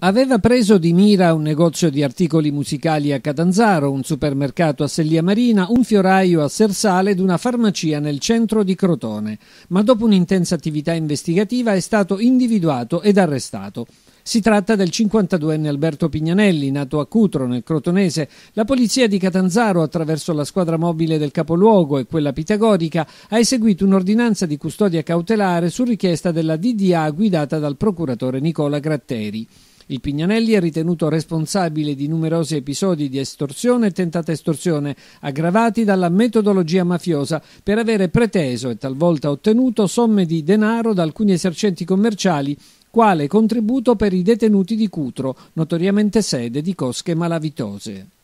Aveva preso di mira un negozio di articoli musicali a Catanzaro, un supermercato a Sellia Marina, un fioraio a Sersale ed una farmacia nel centro di Crotone, ma dopo un'intensa attività investigativa è stato individuato ed arrestato. Si tratta del 52enne Alberto Pignanelli, nato a Cutro, nel Crotonese. La polizia di Catanzaro, attraverso la squadra mobile del capoluogo e quella pitagorica, ha eseguito un'ordinanza di custodia cautelare su richiesta della DDA guidata dal procuratore Nicola Gratteri. Il Pignanelli è ritenuto responsabile di numerosi episodi di estorsione e tentata estorsione aggravati dalla metodologia mafiosa per avere preteso e talvolta ottenuto somme di denaro da alcuni esercenti commerciali quale contributo per i detenuti di Cutro, notoriamente sede di cosche malavitose.